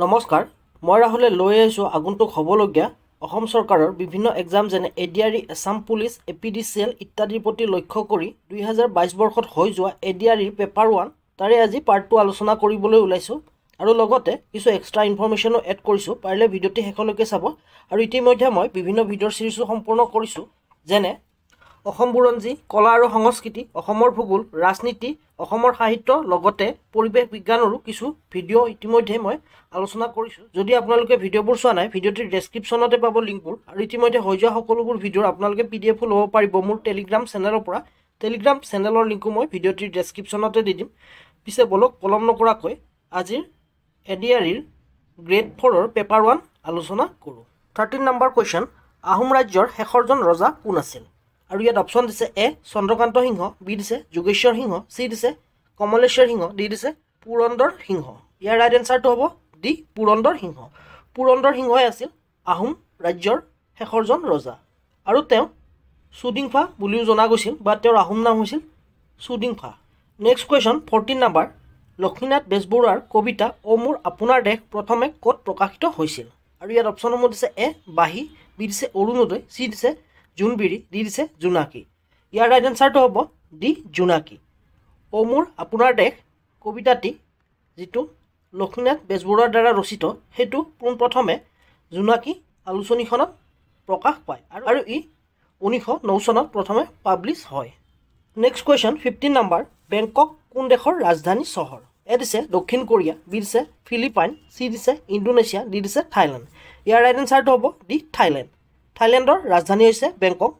নমস্কাৰ মই ৰাহুলে লৈ আহিছোঁ আগন্তুক হ'বলগীয়া অসম চৰকাৰৰ বিভিন্ন এক্সাম যেনে A D R E exam police A P D C L ইত্যাদিৰ প্ৰতি লক্ষ্য কৰি দুই হাজাৰ বাইছ বৰ্ষত হৈ যোৱা এ ডি আৰ ইৰ পেপাৰ ওৱান তাৰে আজি পাৰ্ট টু আলোচনা কৰিবলৈ ওলাইছোঁ আৰু লগতে কিছু এক্সট্ৰা ইনফৰ্মেশ্যনো এড কৰিছোঁ পাৰিলে ভিডিঅ'টি শেষলৈকে চাব আৰু ইতিমধ্যে মই বিভিন্ন ভিডিঅ'ৰ ছিৰিজো সম্পূৰ্ণ কৰিছোঁ যেনে অসম বুৰঞ্জী কলা আৰু সংস্কৃতি অসমৰ ভূগোল ৰাজনীতি অসমৰ সাহিত্য লগতে পৰিৱেশ বিজ্ঞানৰো কিছু ভিডিঅ' ইতিমধ্যে মই আলোচনা কৰিছোঁ যদি আপোনালোকে ভিডিঅ'বোৰ চোৱা নাই ভিডিঅ'টিৰ ডেছক্ৰিপশ্যনতে পাব লিংকবোৰ আৰু ইতিমধ্যে হৈ যোৱা সকলোবোৰ ভিডিঅ'ৰ আপোনালোকে পি ডি এফো ল'ব পাৰিব মোৰ টেলিগ্ৰাম চেনেলৰ পৰা টেলিগ্ৰাম চেনেলৰ লিংকো মই ভিডিঅ'টিৰ ডেছক্ৰিপশ্যনতে দি দিম পিছে বলক পলম নকৰাকৈ আজিৰ এডিয়াৰীৰ গ্ৰেড ফ'ৰৰ পেপাৰ ওৱান আলোচনা কৰোঁ থাৰ্টিন নম্বৰ কুৱেশ্যন আহোম ৰাজ্যৰ শেষৰজন ৰজা কোন আছিল আৰু ইয়াত অপশ্যন দিছে এ চন্দ্ৰকান্ত সিংহ বি দিছে যোগেশ্বৰ সিংহ চি দিছে কমলেশ্বৰ সিংহ ডি দিছে পুৰন্দৰ সিংহ ইয়াৰ ৰাইট এনচাৰটো হ'ব ডি পুৰন্দৰ সিংহ পুৰন্দৰ সিংহই আছিল আহোম ৰাজ্যৰ শেষৰজন ৰজা আৰু তেওঁ চুডিংফা বুলিও জনা গৈছিল বা তেওঁৰ আহোম নাম হৈছিল Chudingpha next question fourteen number Lakshminath বেজবৰুৱাৰ কবিতা অ' মোৰ আপোনাৰ দেশ প্ৰথমে ক'ত প্ৰকাশিত হৈছিল আৰু ইয়াত অপশ্যনসমূহ দিছে এ বাহী বি দিছে অৰুণোদয় চি দিছে জোনবিৰি দি দিছে জোনাকী ইয়াৰ ৰাইট এনচাৰটো হ'ব দি জোনাকী অ' মোৰ আপোনাৰ দেশ কবিতাটি যিটো লক্ষ্মীনাথ বেজবৰুৱাৰ দ্বাৰা ৰচিত সেইটো পোনপ্ৰথমে জোনাকী আলোচনীখনত প্ৰকাশ পায় আৰু ই ঊনৈছশ ন চনত প্ৰথমে পাব্লিছ হয় next question fifteen number Bangkok কোন দেশৰ ৰাজধানী চহৰ এ দিছে দক্ষিণ কোৰিয়া বি দিছে ফিলিপাইন চি দিছে ইণ্ডোনেছিয়া ডি দিছে থাইলেণ্ড ইয়াৰ ৰাইট এনচাৰটো হ'ব দি থাইলেণ্ড থাইলেণ্ডৰ ৰাজধানী হৈছে বেংকক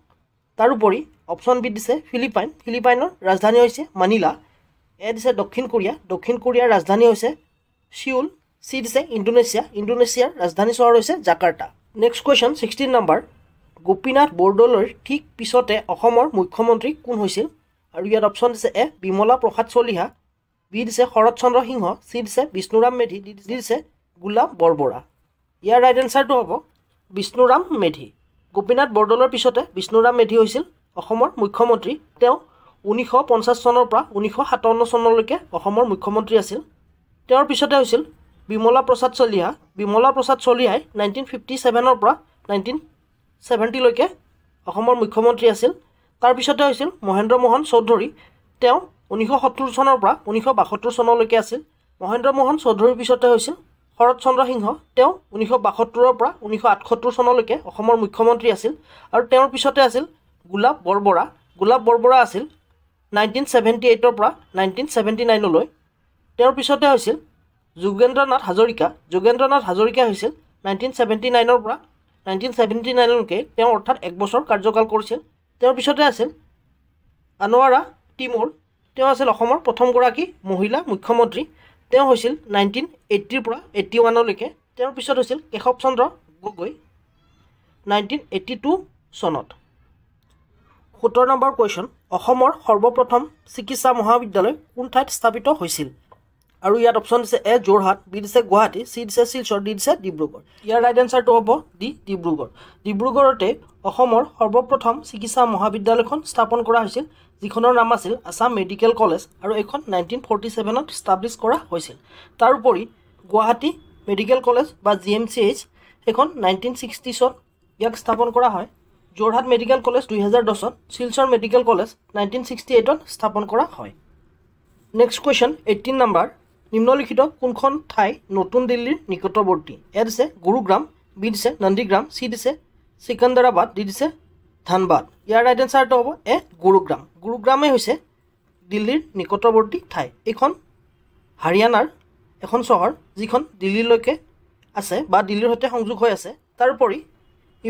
তাৰোপৰি অপশ্যন বি দিছে ফিলিপাইন ফিলিপাইনৰ ৰাজধানী হৈছে মানিলা এ দিছে দক্ষিণ কোৰিয়া দক্ষিণ কোৰিয়াৰ ৰাজধানী হৈছে চিউল চি দিছে ইণ্ডোনেছিয়া ইণ্ডোনেছিয়াৰ ৰাজধানী চহৰ হৈছে Jakarta next question sixteen number Gopinath বৰদলৈৰ ঠিক পিছতে অসমৰ মুখ্যমন্ত্ৰী কোন হৈছিল আৰু ইয়াত অপশ্যন দিছে এ বিমলা প্ৰসাদ চলিহা বি দিছে শৰৎ চন্দ্ৰ সিংহ চি দিছে বিষ্ণুৰাম মেধি দি দিছে গোলাপ বৰবৰা ইয়াৰ ৰাইট এনচাৰটো হ'ব বিষ্ণুৰাম মেধি গোপীনাথ বৰদলৰ পিছতে বিষ্ণুৰাম মেধি হৈছিল অসমৰ মুখ্যমন্ত্ৰী তেওঁ ঊনৈছশ পঞ্চাছ চনৰ পৰা ঊনৈছশ সাতাৱন্ন চনলৈকে অসমৰ মুখ্যমন্ত্ৰী আছিল তেওঁৰ পিছতে হৈছিল বিমলা প্ৰসাদ চলিহা বিমলা প্ৰসাদ চলিহাই নাইনটিন ফিফটি ছেভেনৰ পৰা নাইনটিন ছেভেণ্টিলৈকে অসমৰ মুখ্যমন্ত্ৰী আছিল তাৰপিছতে হৈছিল মহেন্দ্ৰ মোহন চৌধুৰী তেওঁ ঊনৈছশ সত্তৰ চনৰ পৰা ঊনৈছশ বাসত্তৰ চনলৈকে আছিল মহেন্দ্ৰ মোহন চৌধুৰীৰ পিছতে হৈছিল শৰৎ চন্দ্ৰ সিংহ তেওঁ ঊনৈছশ বাসত্তৰৰ পৰা ঊনৈছশ আঠসত্তৰ চনলৈকে অসমৰ মুখ্যমন্ত্ৰী আছিল আৰু তেওঁৰ পিছতে আছিল গোলাপ বৰবৰা গোলাপ বৰবৰা আছিল নাইনটিন চেভেণ্টি এইটৰ পৰা নাইনটিন চেভেণ্টি নাইনলৈ তেওঁৰ পিছতে হৈছিল যোগেন্দ্ৰ নাথ হাজৰিকা যোগেন্দ্ৰ নাথ হাজৰিকা হৈছিল নাইনটিন চেভেণ্টি নাইনৰ পৰা নাইনটিন চেভেণ্টি নাইনলৈকে তেওঁ অৰ্থাৎ একবছৰ কাৰ্যকাল কৰিছিল তেওঁৰ পিছতে আছিল আনোৱাৰা টিমৰ তেওঁ আছিল অসমৰ প্ৰথমগৰাকী মহিলা মুখ্যমন্ত্ৰী তেওঁ হৈছিল নাইনটিন এইটিৰ পৰা এইটি ওৱানলৈকে তেওঁৰ পিছত হৈছিল Keshab Chandra Gogoi nineteen eighty two চনত সোতৰ নম্বৰ কুৱেশ্যন অসমৰ সৰ্বপ্ৰথম চিকিৎসা মহাবিদ্যালয় কোন ঠাইত স্থাপিত হৈছিল আৰু ইয়াত অপশ্যন দিছে এ যোৰহাট বি দিছে গুৱাহাটী চি দিছে শিলচৰ ডি দিছে ডিব্ৰুগড় ইয়াৰ ৰাইট এনচাৰটো হ'ব ডি ডিব্ৰুগড় ডিব্ৰুগড়তে অসমৰ সৰ্বপ্ৰথম চিকিৎসা মহাবিদ্যালয়খন স্থাপন কৰা হৈছিল যিখনৰ নাম আছিল আছাম মেডিকেল কলেজ আৰু এইখন নাইনটিন ফৰ্টি ছেভেনত ইষ্টাব্লিছ কৰা হৈছিল তাৰোপৰি গুৱাহাটী মেডিকেল কলেজ বা জি এম চি এইচ সেইখন নাইনটিন ছিক্সটিছত ইয়াক স্থাপন কৰা হয় যোৰহাট মেডিকেল কলেজ দুহেজাৰ দহত Silchar medical college nineteen sixty এইটত স্থাপন কৰা হয় নেক্সট কুৱেশ্যন এইটিন নাম্বাৰ নিম্নলিখিত কোনখন ঠাই নতুন দিল্লীৰ নিকটৱৰ্তী এ দিছে গুৰুগ্ৰাম বি দিছে নন্দীগ্ৰাম চি দিছে চিকন্দৰাবাদ ডি দিছে ধানবাদ ইয়াৰ ৰাইট এনচাৰটো হ'ব এ গুৰুগ্ৰাম গুৰুগ্ৰামেই হৈছে দিল্লীৰ নিকটৱৰ্তী ঠাই এইখন হাৰিয়ানাৰ এখন চহৰ যিখন দিল্লীলৈকে আছে বা দিল্লীৰ সৈতে সংযোগ হৈ আছে তাৰোপৰি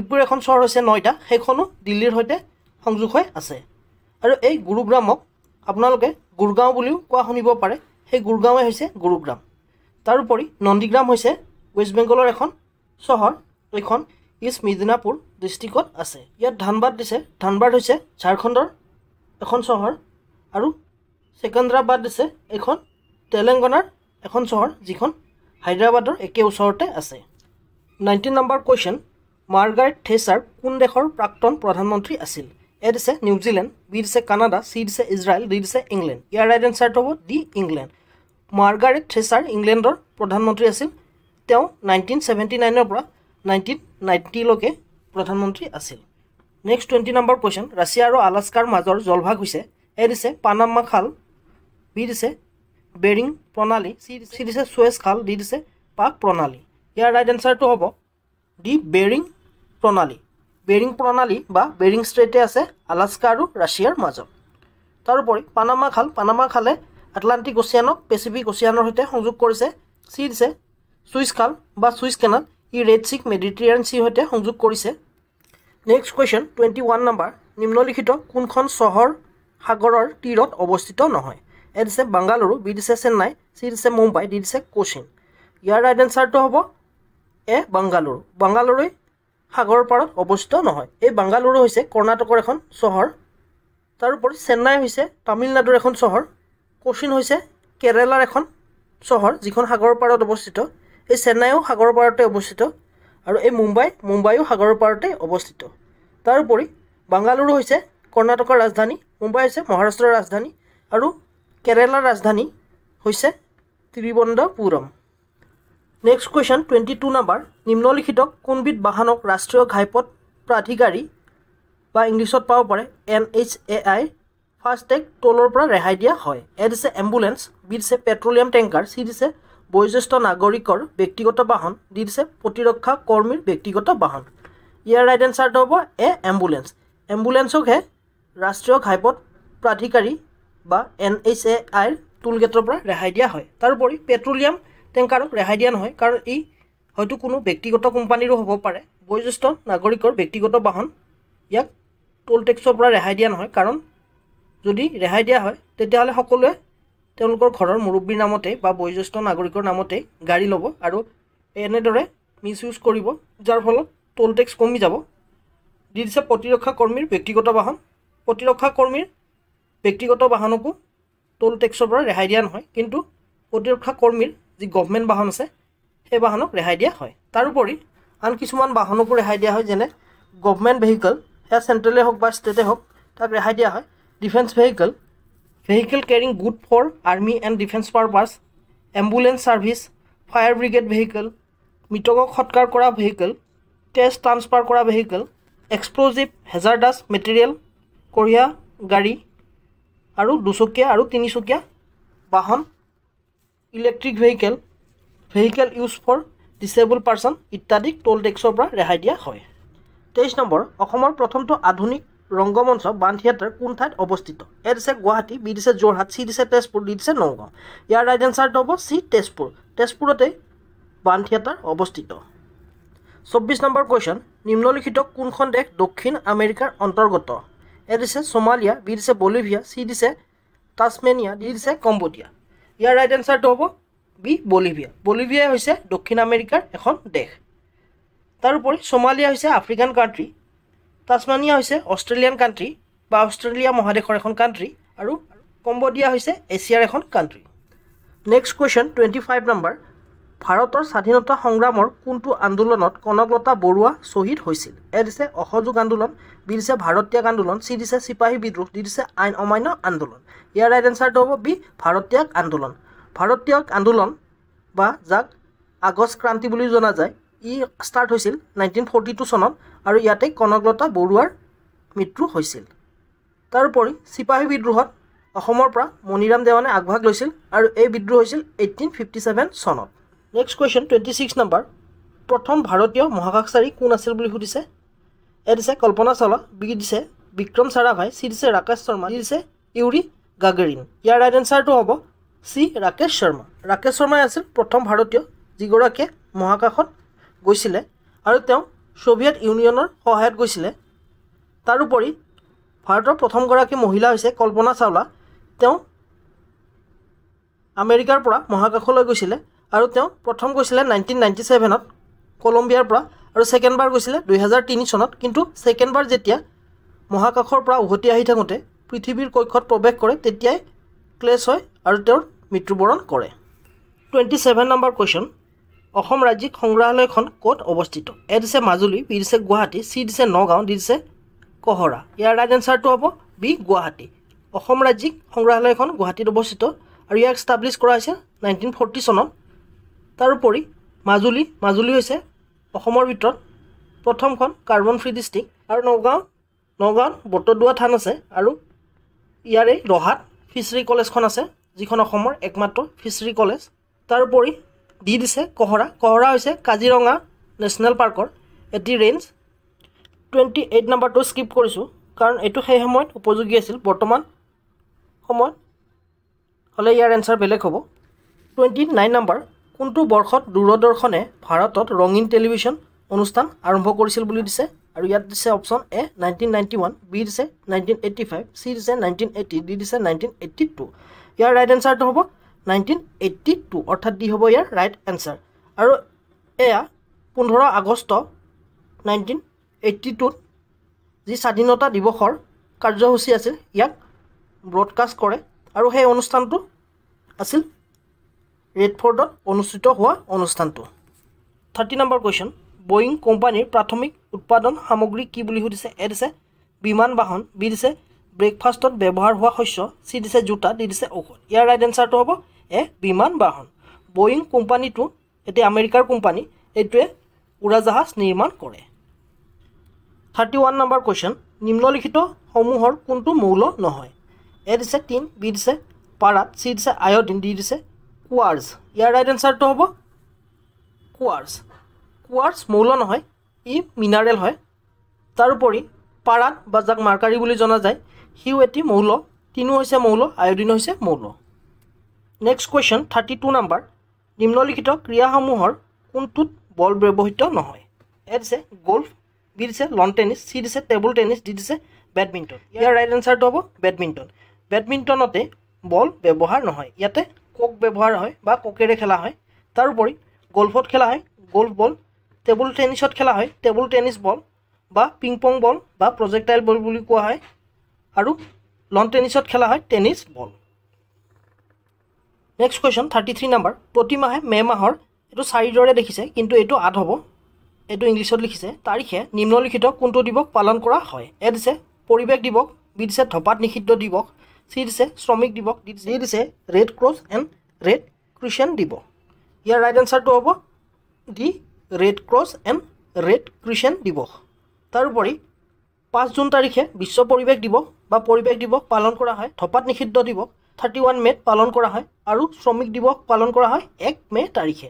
ইপুৰ এখন চহৰ হৈছে নয়দা সেইখনো দিল্লীৰ সৈতে সংযোগ হৈ আছে আৰু এই গুৰুগ্ৰামক আপোনালোকে গুৰগাঁও বুলিও কোৱা শুনিব পাৰে সেই গুৰগাঁৱে হৈছে গুৰুগ্ৰাম তাৰোপৰি নন্দীগ্ৰাম হৈছে ৱেষ্ট বেংগলৰ এখন চহৰ এইখন ইষ্ট মিদিনাপুৰ ডিষ্ট্ৰিক্টত আছে ইয়াত ধানবাদ দিছে ধানবাদ হৈছে ঝাৰখণ্ডৰ এখন চহৰ আৰু ছেকেন্দ্ৰাবাদ দিছে এইখন তেলেংগানাৰ এখন চহৰ যিখন হায়দৰাবাদৰ একে ওচৰতে আছে নাইণ্টিন নম্বৰ কুৱেশ্যন মাৰ্গাৰেট থেচাৰ কোন দেশৰ প্ৰাক্তন প্ৰধানমন্ত্ৰী আছিল এ দিছে নিউজিলেণ্ড বি দিছে কানাডা চি দিছে ইজৰাইল ডি দিছে ইংলেণ্ড ইয়াৰ ৰাইট এনচাৰটো হ'ব ডি ইংলেণ্ড মাৰ্গাৰেট থেচাৰ ইংলেণ্ডৰ প্ৰধানমন্ত্ৰী আছিল তেওঁ নাইনটিন চেভেণ্টি নাইনৰ পৰা নাইনটিন নাইণ্টিলৈকে প্ৰধানমন্ত্ৰী আছিল নেক্সট টুৱেণ্টি নম্বৰ কুৱেশ্যন ৰাছিয়া আৰু আলাস্কাৰ মাজৰ জলভাগ হৈছে এ দিছে পানামা খাল বি দিছে বেৰিং প্ৰণালী চি চি দিছে চুৱেজ খাল দি দিছে পাক প্ৰণালী ইয়াৰ ৰাইট এনচাৰটো হ'ব দি বেৰিং প্ৰণালী বেৰিং প্ৰণালী বা বেৰিং ষ্ট্ৰেইটে আছে আলাস্কা আৰু ৰাছিয়াৰ মাজত তাৰোপৰি পানামা খাল পানামা খালে আটলাণ্টিক ওচিয়ানক পেচিফিক ওচিয়ানৰ সৈতে সংযোগ কৰিছে চি দিছে চুইচ খাল বা চুইচ কেনাল ই ৰেড চিক মেডিটেৰিয়ান চিৰ সৈতে সংযোগ কৰিছে next question twenty one number নিম্নলিখিত কোনখন চহৰ সাগৰৰ তীৰত অৱস্থিত নহয় এ দিছে বাংগালুৰু বি দিছে চেন্নাই চি দিছে মুম্বাই ডি দিছে কোচিন ইয়াৰ ৰাইট এনচাৰটো হ'ব এ বাংগালুৰু বাংগালুৰুৱে সাগৰৰ পাৰত অৱস্থিত নহয় এই বাংগালুৰু হৈছে কৰ্ণাটকৰ এখন চহৰ তাৰোপৰি চেন্নাই হৈছে তামিলনাডুৰ এখন চহৰ কোশ্চিন হৈছে কেৰেলাৰ এখন চহৰ যিখন সাগৰৰ পাৰত অৱস্থিত এই চেন্নাইও সাগৰৰ পাৰতে অৱস্থিত আৰু এই মুম্বাই মুম্বাইও সাগৰৰ পাৰতে অৱস্থিত তাৰোপৰি বাংগালুৰু হৈছে কৰ্ণাটকৰ ৰাজধানী মুম্বাই হৈছে মহাৰাষ্ট্ৰৰ ৰাজধানী আৰু কেৰেলাৰ ৰাজধানী হৈছে Thiruvananthapuram next question twenty two number নিম্নলিখিত কোনবিধ বাহনক ৰাষ্ট্ৰীয় ঘাইপথ প্ৰাধিকাৰী বা ইংলিছত পাব পাৰে N H A I FASTag টলৰ পৰা ৰেহাই দিয়া হয় এ দিছে এম্বুলেঞ্চ বি দিছে পেট্ৰলিয়াম টেংকাৰ চি দিছে বয়োজ্যেষ্ঠ নাগৰিকৰ ব্যক্তিগত বাহন দি দিছে প্ৰতিৰক্ষা কৰ্মীৰ ব্যক্তিগত বাহন ইয়াৰ ৰাইট এনচাৰটো হ'ব এ এম্বুলেঞ্চ এম্বুলেঞ্চকহে ৰাষ্ট্ৰীয় ঘাইপথ প্ৰাধিকাৰী বা এন এইচ এ আইৰ টোল গেটৰ পৰা ৰেহাই দিয়া হয় তাৰোপৰি পেট্ৰলিয়াম টেংকাৰক ৰেহাই দিয়া নহয় কাৰণ ই হয়তো কোনো ব্যক্তিগত কোম্পানীৰো হ'ব পাৰে বয়োজ্যেষ্ঠ নাগৰিকৰ ব্যক্তিগত বাহন ইয়াক টোল টেক্সৰ পৰা ৰেহাই দিয়া নহয় কাৰণ যদি ৰেহাই দিয়া হয় তেতিয়াহ'লে সকলোৱে তেওঁলোকৰ ঘৰৰ মুৰব্বীৰ নামতে বা বয়োজ্যেষ্ঠ নাগৰিকৰ নামতেই গাড়ী ল'ব আৰু এনেদৰে মিচ ইউজ কৰিব যাৰ ফলত টোল টেক্স কমি যাব দি দিছে প্ৰতিৰক্ষা কৰ্মীৰ ব্যক্তিগত বাহন প্ৰতিৰক্ষা কৰ্মীৰ ব্যক্তিগত বাহনকো টোল টেক্সৰ পৰা ৰেহাই দিয়া নহয় কিন্তু প্ৰতিৰক্ষা কৰ্মীৰ যি গভমেণ্ট বাহন আছে সেই বাহনক ৰেহাই দিয়া হয় তাৰোপৰি আন কিছুমান বাহনকো ৰেহাই দিয়া হয় যেনে গভমেণ্ট ভেহিকল সেয়া চেণ্ট্ৰেলেই হওক বা ষ্টেটেই হওক তাক ৰেহাই দিয়া হয় defence vehicle vehicle carrying good for army and defence purpose ambulance service fire brigade vehicle মৃতকক সৎকাৰ কৰা ভেহিকল টেষ্ট ট্ৰান্সফাৰ কৰা ভেহিকল এক্সপ্ল'জিভ হেজাৰডাছ মেটেৰিয়েল কঢ়িয়া গাড়ী আৰু দুচকীয়া আৰু তিনিচকীয়া বাহন electric vehicle vehicle use for disable person ইত্যাদিক টোল টেক্সৰ পৰা ৰেহাই দিয়া হয় তেইছ নম্বৰ অসমৰ প্ৰথমটো আধুনিক ৰংগমঞ্চ বান থিয়েটাৰ কোন ঠাইত অৱস্থিত এ দিছে গুৱাহাটী বি দিছে যোৰহাট চি দিছে তেজপুৰ ডি দিছে নগাঁও ইয়াৰ ৰাইট এনচাৰটো হ'ব চি তেজপুৰ তেজপুৰতে বান থিয়েটাৰ অৱস্থিত চৌব্বিছ নম্বৰ কুৱেশ্যন নিম্নলিখিত কোনখন দেশ দক্ষিণ আমেৰিকাৰ অন্তৰ্গত এ দিছে ছোমালিয়া বি দিছে বলিভিয়া চি দিছে তাছমেনিয়া ডি দিছে কম্বোডিয়া ইয়াৰ ৰাইট এনচাৰটো হ'ব বি বলিভিয়া বলিভিয়াই হৈছে দক্ষিণ আমেৰিকাৰ এখন দেশ তাৰোপৰি ছোমালিয়া হৈছে আফ্ৰিকান কাণ্ট্ৰি তাছমানিয়া হৈছে অষ্ট্ৰেলিয়ান কাণ্ট্ৰি বা অষ্ট্ৰেলিয়া মহাদেশৰ এখন কাণ্ট্ৰি আৰু কম্বোডিয়া হৈছে এছিয়াৰ এখন country next question twenty five নম্বৰ ভাৰতৰ স্বাধীনতা সংগ্ৰামৰ কোনটো আন্দোলনত কনকলতা বৰুৱা শ্বহীদ হৈছিল এ দিছে অসযোগ আন্দোলন বি দিছে ভাৰতীয়াগ আন্দোলন চি দিছে চিপাহী বিদ্ৰোহ দি দিছে আইন অমান্য আন্দোলন ইয়াৰ ৰাইট এনচাৰটো হ'ব বি ভাৰতীয়াগ আন্দোলন ভাৰতীয়াগ আন্দোলন বা যাক আগষ্ট ক্ৰান্তি বুলিও জনা যায় ই ষ্টাৰ্ট হৈছিল নাইনটিন ফৰ্টি টু চনত আৰু ইয়াতে কনকলতা বৰুৱাৰ মৃত্যু হৈছিল তাৰোপৰি চিপাহী বিদ্ৰোহত অসমৰ পৰা মণিৰাম দেৱানে আগভাগ লৈছিল আৰু এই বিদ্ৰোহ হৈছিল এইটিন ফিফটি ছেভেন চনত next question twenty six number প্ৰথম ভাৰতীয় মহাকাশচাৰী কোন আছিল বুলি সুধিছে এ দিছে কল্পনা চাওলা বি দিছে বিক্ৰম চাৰাভাই চি দিছে ৰাকেশ শৰ্মা ই দিছে ইউৰি গাগেৰিন ইয়াৰ ৰাইট এনচাৰটো হ'ব চি ৰাকেশ শৰ্মা ৰাকেশ শৰ্মাই আছিল প্ৰথম ভাৰতীয় যিগৰাকীয়ে মহাকাশত গৈছিলে আৰু তেওঁ ছোভিয়েট ইউনিয়নৰ সহায়ত গৈছিলে তাৰোপৰি ভাৰতৰ প্ৰথমগৰাকী মহিলা হৈছে কল্পনা চাওলা তেওঁ আমেৰিকাৰ পৰা মহাকাশলৈ গৈছিলে আৰু তেওঁ প্ৰথম গৈছিলে নাইনটিন নাইণ্টি ছেভেনত কলম্বিয়াৰ পৰা আৰু ছেকেণ্ডবাৰ গৈছিলে দুহেজাৰ তিনি চনত কিন্তু ছেকেণ্ডবাৰ যেতিয়া মহাকাশৰ পৰা উভতি আহি থাকোঁতে পৃথিৱীৰ কক্ষত প্ৰৱেশ কৰে তেতিয়াই ক্লেছ হয় আৰু তেওঁৰ মৃত্যুবৰণ কৰে twenty seven number question Assam ৰাজ্যিক সংগ্ৰহালয়খন ক'ত অৱস্থিত এ দিছে মাজুলী বি দিছে গুৱাহাটী চি দিছে নগাঁও ডি দিছে কহৰা ইয়াৰ ৰাইট এনচাৰটো হ'ব বি গুৱাহাটী অসম ৰাজ্যিক সংগ্ৰহালয়খন গুৱাহাটীত অৱস্থিত আৰু ইয়াক ইষ্টাব্লিছ কৰা হৈছে নাইনটিন ফৰ্টি চনত তাৰোপৰি মাজুলী মাজুলী হৈছে অসমৰ ভিতৰত প্ৰথমখন কাৰ্বন ফ্ৰী ডিষ্ট্ৰিক্ট আৰু নগাঁও নগাঁৱত বটদুৱা থান আছে আৰু ইয়াৰে ৰহাত ফিচাৰী কলেজখন আছে যিখন অসমৰ একমাত্ৰ ফিচাৰী কলেজ তাৰোপৰি দি দিছে কহৰা কহৰা হৈছে কাজিৰঙা নেশ্যনেল পাৰ্কৰ এটি ৰেঞ্জ টুৱেণ্টি এইট নাম্বাৰটো স্কিপ কৰিছোঁ কাৰণ এইটো সেই সময়ত উপযোগী আছিল বৰ্তমান সময়ত হ'লে ইয়াৰ এনচাৰ বেলেগ হ'ব টুৱেণ্টি নাইন নাম্বাৰ কোনটো বৰ্ষত দূৰদৰ্শনে ভাৰতত ৰঙীন টেলিভিশ্যন অনুষ্ঠান আৰম্ভ কৰিছিল বুলি দিছে আৰু ইয়াত দিছে option A nineteen ninety one B দিছে নাইণ্টিন এইটি ফাইভ চি দিছে নাইনটিন এইটি ডি দিছে নাইণ্টিন এইটি টু ইয়াৰ ৰাইট এনচাৰটো হ'ব নাইনটিন এইটি টু অৰ্থাৎ ডি হ'ব ইয়াৰ ৰাইট এনচাৰ আৰু এয়া পোন্ধৰ আগষ্ট নাইনটিন এইটি টুত যি স্বাধীনতা দিৱসৰ কাৰ্যসূচী আছিল ইয়াক ব্ৰডকাষ্ট কৰে আৰু সেই অনুষ্ঠানটো আছিল ৰেডফৰ্ডত অনুষ্ঠিত হোৱা অনুষ্ঠানটো থাৰ্টি নম্বৰ কুৱেশ্যন বয়িং কোম্পানীৰ প্ৰাথমিক উৎপাদন সামগ্ৰী কি বুলি সুধিছে এ দিছে বিমান বাহন বি দিছে ব্ৰেকফাষ্টত ব্যৱহাৰ হোৱা শস্য চি দিছে জোতা দি দিছে ঔষধ ইয়াৰ ৰাইট এনচাৰটো হ'ব এ বিমান বাহন বয়িং কোম্পানীটো এতিয়া আমেৰিকাৰ কোম্পানী এইটোৱে উৰাজাহাজ নিৰ্মাণ কৰে থাৰ্টি ওৱান নম্বৰ কুৱেশ্যন নিম্নলিখিত সমূহৰ কোনটো মৌল নহয় এ দিছে টিন বি দিছে পাৰাত চি দিছে আয়ডিন দি দিছে কোৱাৰ্জ ইয়াৰ ৰাইট এনচাৰটো হ'ব কোৱাৰ্জ কোৱাৰ্জ মৌল নহয় ই মিনাৰেল হয় তাৰোপৰি পাৰাত বা যাক মাৰ্কাৰী বুলি জনা যায় সিও এটি মৌল তিনিও হৈছে মৌল আয়োডিন হৈছে মৌল next question thirty two number নিম্নলিখিত ক্ৰীড়াসমূহৰ কোনটোত বল ব্যৱহৃত নহয় এ দিছে গল্ফ বি দিছে লন টেনিছ চি দিছে টেবুল টেনিছ ডি দিছে বেডমিণ্টন ইয়াৰ ৰাইট এনচাৰটো হ'ব বেডমিণ্টন বেডমিণ্টনতে বল ব্যৱহাৰ নহয় ইয়াতে কক ব্যৱহাৰ হয় বা ককেৰে খেলা হয় তাৰোপৰি গল্ফত খেলা হয় গল্ফ বল টেবুল টেনিছত খেলা হয় টেবুল টেনিছ বল বা পিং পং বল বা প্ৰজেক্টাইল বল বুলি কোৱা হয় আৰু লন টেনিছত খেলা হয় tennis ball next question thirty three number প্ৰতিমাহে মে মাহৰ এইটো চাৰিদৰে দেখিছে কিন্তু এইটো আঠ হ'ব এইটো ইংলিছত লিখিছে তাৰিখে নিম্নলিখিত কোনটো দিৱস পালন কৰা হয় এ দিছে পৰিৱেশ দিৱস বি দিছে ধপাত নিষিদ্ধ দিৱস চি দিছে শ্ৰমিক দিৱস ডি ডি দিছে red cross and red crescent দিৱস ইয়াৰ ৰাইট এনচাৰটো হ'ব ডি red cross and red crescent দিৱস তাৰোপৰি পাঁচ জুন তাৰিখে বিশ্ব পৰিৱেশ দিৱস বা পৰিৱেশ দিৱস পালন কৰা হয় ধপাত নিষিদ্ধ দিৱস থাৰ্টি ওৱান মে'ত পালন কৰা হয় আৰু শ্ৰমিক দিৱস পালন কৰা হয় এক মে' তাৰিখে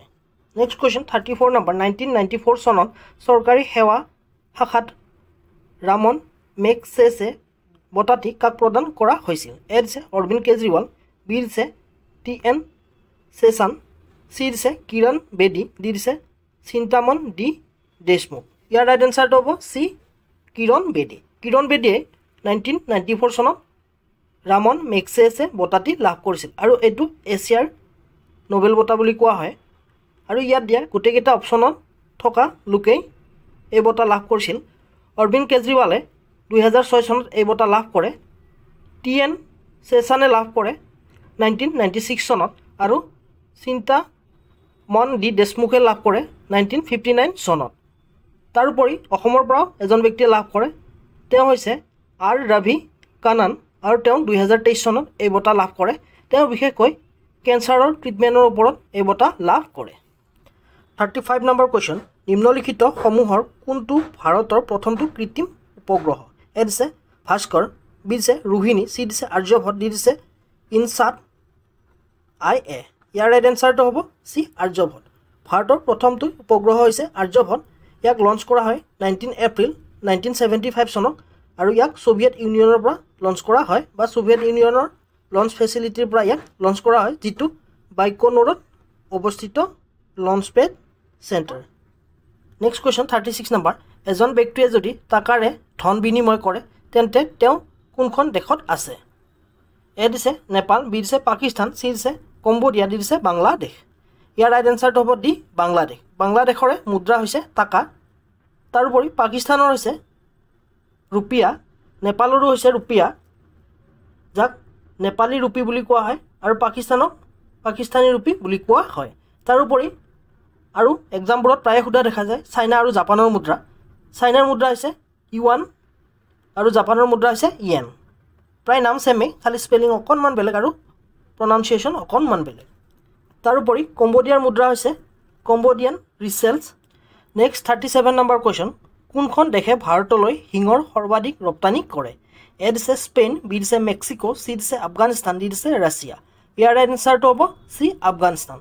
next question thirty four number nineteen ninety four চনত চৰকাৰী সেৱা শাখাত ৰামন মেক চেছে বঁটাটি কাক প্ৰদান কৰা হৈছিল এডছে অৰবিন্দ কেজৰিৱাল বিৰছে টি এন চেচান চি চে কিৰণ বেদী দি দিছে চিন্তামন ডি দেশমুখ ইয়াৰ ৰাইট এনচাৰটো হ'ব চি কিৰণ বেদী কিৰণ বেদীয়ে নাইনটিন নাইণ্টি ফ'ৰ চনত ৰামন মেক্সেছে বঁটাটি লাভ কৰিছিল আৰু এইটো এছিয়াৰ নবেল বঁটা বুলি কোৱা হয় আৰু ইয়াত দিয়া গোটেইকেইটা অপশ্যনত থকা লোকেই এই বঁটা লাভ কৰিছিল অৰবিন্দ কেজৰিৱালে দুহেজাৰ ছয় চনত এই বঁটা লাভ কৰে টি এন চেচানে লাভ কৰে নাইনটিন নাইণ্টি ছিক্স চনত আৰু চিন্তা মন ডি দেশমুখে লাভ কৰে নাইনটিন ফিফটি নাইন চনত তাৰোপৰি অসমৰ পৰাও এজন ব্যক্তিয়ে লাভ কৰে তেওঁ হৈছে আৰ ৰাভি কানান আৰু তেওঁ দুহেজাৰ তেইছ চনত এই বঁটা লাভ কৰে তেওঁ বিশেষকৈ কেঞ্চাৰৰ ট্ৰিটমেণ্টৰ ওপৰত এই বঁটা লাভ কৰে থাৰ্টি ফাইভ নম্বৰ কুৱেশ্যন নিম্নলিখিত সমূহৰ কোনটো ভাৰতৰ প্ৰথমটো কৃত্ৰিম উপগ্ৰহ এ দিছে ভাস্কৰ বি দিছে ৰোহিণী চি দিছে আৰ্যভট ডি দিছে ইনছাট আই এ ইয়াৰ ৰাইট এনচাৰটো হ'ব চি আৰ্যভট ভাৰতৰ প্ৰথমটো উপগ্ৰহ হৈছে আৰ্যভট্ট ইয়াক লঞ্চ কৰা হয় nineteen April nineteen seventy five চনত আৰু ইয়াক ছোভিয়েট ইউনিয়নৰ পৰা লঞ্চ কৰা হয় বা ছোভিয়েট ইউনিয়নৰ লঞ্চ ফেচিলিটিৰ পৰা ইয়াক লঞ্চ কৰা হয় যিটো বাইকনৰত অৱস্থিত launch pad centre next question thirty six number এজন ব্যক্তিয়ে যদি টাকাৰে ধন বিনিময় কৰে তেন্তে তেওঁ কোনখন দেশত আছে এ দিছে নেপাল বি দিছে পাকিস্তান চি দিছে কম্বোডিয়া দি দিছে বাংলাদেশ ইয়াৰ ৰাইট এনচাৰটো হ'ব দি বাংলাদেশ বাংলাদেশৰে মুদ্ৰা হৈছে টাকা তাৰোপৰি পাকিস্তানৰ হৈছে ৰুপিয়া নেপালৰো হৈছে ৰুপীয়া যাক নেপালী ৰূপী বুলি কোৱা হয় আৰু পাকিস্তানক পাকিস্তানী ৰূপী বুলি কোৱা হয় তাৰোপৰি আৰু এক্সামবোৰত প্ৰায়ে সোধা দেখা যায় চাইনা আৰু জাপানৰ মুদ্ৰা চাইনাৰ মুদ্ৰা হৈছে ইৱান আৰু জাপানৰ মুদ্ৰা হৈছে ইয়েন প্ৰায় নাম চেমেই খালি স্পেলিং অকণমান বেলেগ আৰু প্ৰনাউনচিয়েশ্যন অকণমান বেলেগ তাৰোপৰি কম্বোডিয়াৰ মুদ্ৰা হৈছে কম্বোডিয়ান ৰিচেলছ next thirty seven number question কোনখন দেশে ভাৰতলৈ সিঙৰ সৰ্বাধিক ৰপ্তানি কৰে এ দিছে স্পেইন বি দিছে মেক্সিকো চি দিছে আফগানিস্তান দি দিছে ৰাছিয়া ইয়াৰ এনচাৰটো হ'ব চি আফগানিস্তান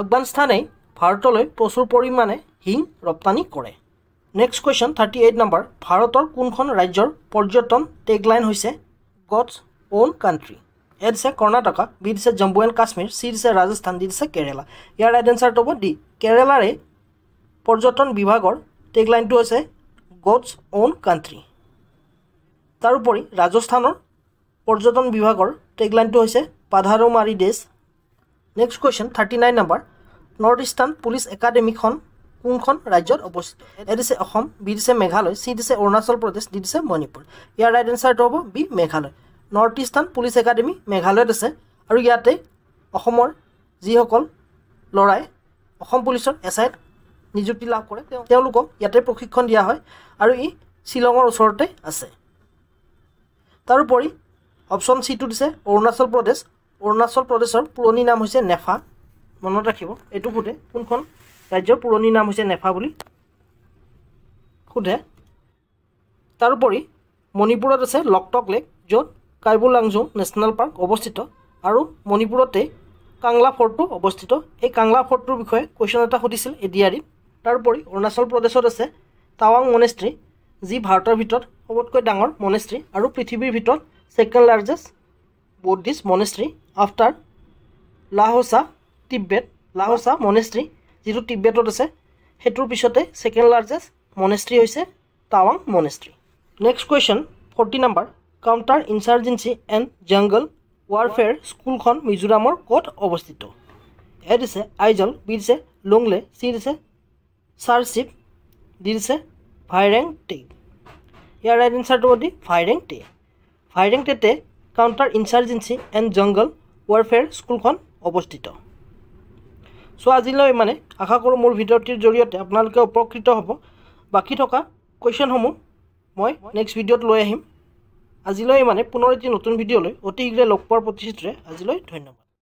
আফগানিস্তানেই ভাৰতলৈ প্ৰচুৰ পৰিমাণে হিং ৰপ্তানি কৰে next question thirty eight number ভাৰতৰ কোনখন ৰাজ্যৰ পৰ্যটন টেগলাইন হৈছে গডছ অ'ন কাণ্ট্ৰি এ দিছে কৰ্ণাটকা বি দিছে জম্মু এণ্ড কাশ্মীৰ চি দিছে ৰাজস্থান দি দিছে কেৰেলা ইয়াৰ এড এনচাৰটো হ'ব ডি কেৰেলাৰে পৰ্যটন বিভাগৰ টেগলাইনটো হৈছে গডছ অ'ন কাণ্ট্ৰি তাৰোপৰি ৰাজস্থানৰ পৰ্যটন বিভাগৰ টেগলাইনটো হৈছে পাধাৰো মাৰি দেশ next question thirty nine number north eastern police একাডেমীখন কোনখন ৰাজ্যত অৱস্থিত এ দিছে অসম বি দিছে মেঘালয় চি দিছে অৰুণাচল প্ৰদেশ ডি দিছে মণিপুৰ ইয়াৰ ৰাইট এনচাৰটো হ'ব B Meghalaya north eastern police academy মেঘালয়ত আছে আৰু ইয়াতে অসমৰ যিসকল ল'ৰাই অসম পুলিচৰ এছ আই নিযুক্তি লাভ কৰে তেওঁলোকক ইয়াতে প্ৰশিক্ষণ দিয়া হয় আৰু ই শ্বিলঙৰ ওচৰতে আছে তাৰোপৰি অপশ্যন চিটো দিছে অৰুণাচল প্ৰদেশ অৰুণাচল প্ৰদেশৰ পুৰণি নাম হৈছে নেফা মনত ৰাখিব এইটো সোধে কোনখন ৰাজ্যৰ পুৰণি নাম হৈছে নেফা বুলি সোধে তাৰোপৰি মণিপুৰত আছে লকটক লেক য'ত কাইবুলাংজুং নেশ্যনেল পাৰ্ক অৱস্থিত আৰু মণিপুৰতে কাংলা ফৰ্টটো অৱস্থিত এই কাংলা ফৰ্টটোৰ বিষয়ে কুৱেশ্যন এটা সুধিছিল এ ডি আৰ ইত তাৰোপৰি অৰুণাচল প্ৰদেশত আছে টাৱাং মনেষ্ট্ৰী যি ভাৰতৰ ভিতৰত সবতকৈ ডাঙৰ মনেষ্ট্ৰী আৰু পৃথিৱীৰ ভিতৰত second largest Buddhist monastery after লাহোচা তিব্বেট লাহোচা মনেষ্ট্ৰী যিটো তিব্বেটত আছে সেইটোৰ পিছতে ছেকেণ্ড লাৰ্জেষ্ট মনেষ্ট্ৰী হৈছে টাৱাং monastery next question forty number counter insurgency and jungle warfare স্কুলখন মিজোৰামৰ ক'ত অৱস্থিত এ দিছে আইজল বি দিছে লংলে চি দিছে চাৰ্চিপ দিছে ফাইৰেং টে ইয়াৰ ৰাইট এনচাৰটো হ'ব দি ফাইৰেং টে ফাইৰেং টেতে counter insurgency and jungle warfare স্কুলখন অৱস্থিত চ' আজিলৈ ইমানে আশা কৰোঁ মোৰ ভিডিঅ'টিৰ জৰিয়তে আপোনালোকে উপকৃত হ'ব বাকী থকা কুৱেশ্যনসমূহ মই নেক্সট ভিডিঅ'ত লৈ আহিম আজিলৈ ইমানে পুনৰ এটি নতুন ভিডিঅ'লৈ অতি শীঘ্ৰে লগ পোৱাৰ প্ৰতিশ্ৰুতিৰে আজিলৈ ধন্যবাদ